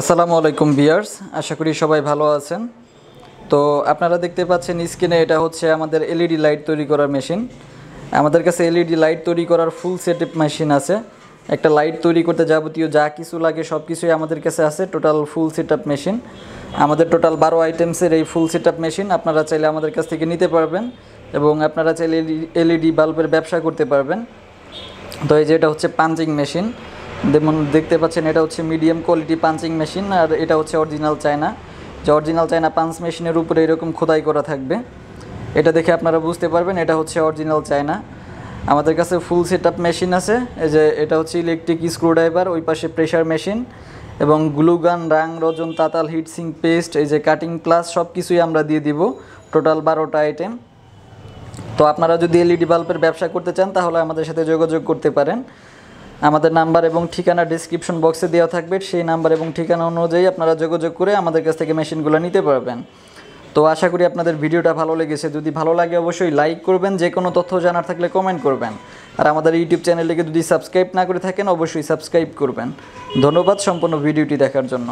আসসালামু আলাইকুম বিয়ার্স আশা করি সবাই ভালো আছেন তো আপনারা দেখতে পাচ্ছেন স্ক্রিনে এটা হচ্ছে আমাদের এলইডি লাইট তৈরি করার মেশিন আমাদের কাছে এলইডি লাইট তৈরি করার ফুল সেট মেশিন আছে একটা লাইট তৈরি করতে যাবতীয় যা কিছু লাগে সব কিছুই আমাদের কাছে আছে টোটাল ফুল সেট মেশিন আমাদের টোটাল বারো আইটেমসের এই ফুল সেট মেশিন আপনারা চাইলে আমাদের কাছ থেকে নিতে পারবেন এবং আপনারা চাইলে এলইডি বাল্বের ব্যবসা করতে পারবেন তো এই যে এটা হচ্ছে পাঞ্চিং মেশিন যেমন দেখতে পাচ্ছেন এটা হচ্ছে মিডিয়াম কোয়ালিটি পাঞ্চিং মেশিন আর এটা হচ্ছে অরিজিনাল চায়না যে অরিজিনাল চায়না পাঞ্চ মেশিনের উপরে এরকম খোদাই করা থাকবে এটা দেখে আপনারা বুঝতে পারবেন এটা হচ্ছে অরিজিনাল চায়না আমাদের কাছে ফুল সেট মেশিন আছে এই যে এটা হচ্ছে ইলেকট্রিক স্ক্রুড্রাইভার ওই পাশে প্রেশার মেশিন এবং গ্লুগান রাং রজন তাতাল হিটসিং পেস্ট এই যে কাটিং প্লাস সব কিছুই আমরা দিয়ে দিব টোটাল বারোটা আইটেম তো আপনারা যদি এলইডি বাল্বের ব্যবসা করতে চান তাহলে আমাদের সাথে যোগাযোগ করতে পারেন আমাদের নাম্বার এবং ঠিকানা ডিসক্রিপশন বক্সে দেওয়া থাকবে সেই নাম্বার এবং ঠিকানা অনুযায়ী আপনারা যোগাযোগ করে আমাদের কাছ থেকে মেশিনগুলো নিতে পারবেন তো আশা করি আপনাদের ভিডিওটা ভালো লেগেছে যদি ভালো লাগে অবশ্যই লাইক করবেন যে কোনো তথ্য জানার থাকলে কমেন্ট করবেন আর আমাদের ইউটিউব চ্যানেলটিকে যদি সাবস্ক্রাইব না করে থাকেন অবশ্যই সাবস্ক্রাইব করবেন ধন্যবাদ সম্পূর্ণ ভিডিওটি দেখার জন্য